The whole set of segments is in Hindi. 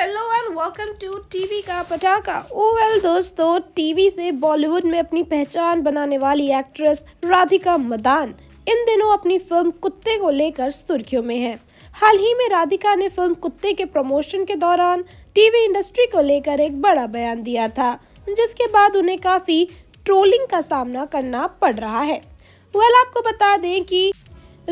hello and welcome to TV का पटाखा ओ वेल दोस्तों टीवी से बॉलीवुड में अपनी पहचान बनाने वाली एक्ट्रेस राधिका मदान इन दिनों अपनी फिल्म कुत्ते को लेकर सुर्खियों में है हाल ही में राधिका ने फिल्म कुत्ते के प्रमोशन के दौरान टीवी इंडस्ट्री को लेकर एक बड़ा बयान दिया था जिसके बाद उन्हें काफी ट्रोलिंग का सामना करना पड़ रहा है वेल आपको बता दें कि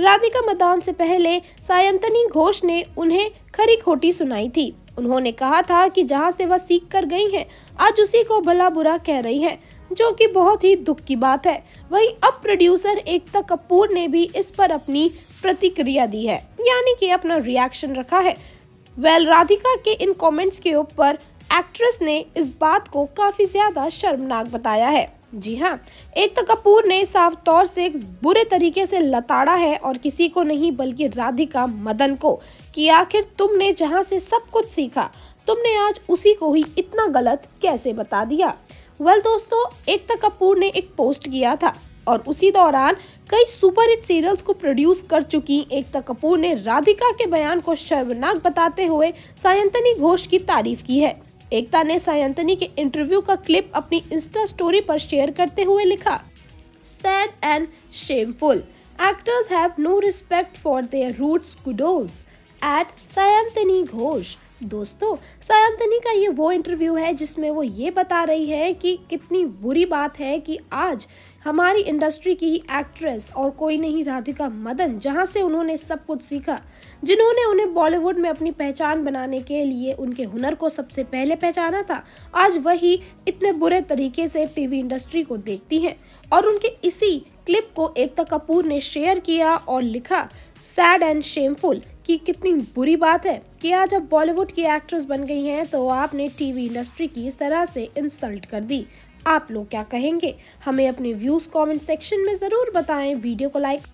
राधिका मदान से पहले सायंतनी घोष ने उन्हें खरी खोटी सुनाई थी उन्होंने कहा था कि जहाँ से वह सीख कर गई हैं आज उसी को भला बुरा कह रही हैं जो कि बहुत ही दुख की बात है वहीं अब प्रोड्यूसर एकता कपूर ने भी इस पर अपनी प्रतिक्रिया दी है यानी कि अपना रिएक्शन रखा है वेल राधिका के इन कमेंट्स के ऊपर एक्ट्रेस ने इस बात को काफी ज्यादा शर्मनाक बताया है जी हाँ एकता तो कपूर ने साफ तौर से बुरे तरीके से लताड़ा है और किसी को नहीं बल्कि राधिका मदन को कि आखिर तुमने जहाँ से सब कुछ सीखा तुमने आज उसी को ही इतना गलत कैसे बता दिया वेल दोस्तों एकता तो कपूर ने एक पोस्ट किया था और उसी दौरान कई सुपर हिट सीरियल्स को प्रोड्यूस कर चुकी एकता तो कपूर ने राधिका के बयान को शर्मनाक बताते हुए सायंतनी घोष की तारीफ की है एकता ने सायंतनी के इंटरव्यू का क्लिप अपनी इंस्टा स्टोरी पर शेयर करते हुए लिखा sad and shameful actors have no respect for their roots kudos at Sayantani Ghosh दोस्तों सायंतनी का ये वो इंटरव्यू है जिसमें वो ये बता रही है कि कितनी बुरी बात है कि आज हमारी इंडस्ट्री की ही एक्ट्रेस और कोई नहीं राधिका मदन जहाँ से उन्होंने सब कुछ सीखा जिन्होंने उन्हें बॉलीवुड में अपनी पहचान बनाने के लिए उनके हुनर को सबसे पहले पहचाना था आज वही इतने बुरे तरीके से टीवी इंडस्ट्री को देखती हैं और उनके इसी क्लिप को एकता कपूर ने शेयर किया और लिखा सैड एंड शेमफुल कि कितनी बुरी बात है कि आज अब बॉलीवुड की एक्ट्रेस बन गई हैं तो आपने टीवी इंडस्ट्री की इस तरह से इंसल्ट कर दी आप लोग क्या कहेंगे हमें अपने व्यूज कमेंट सेक्शन में ज़रूर बताएं वीडियो को लाइक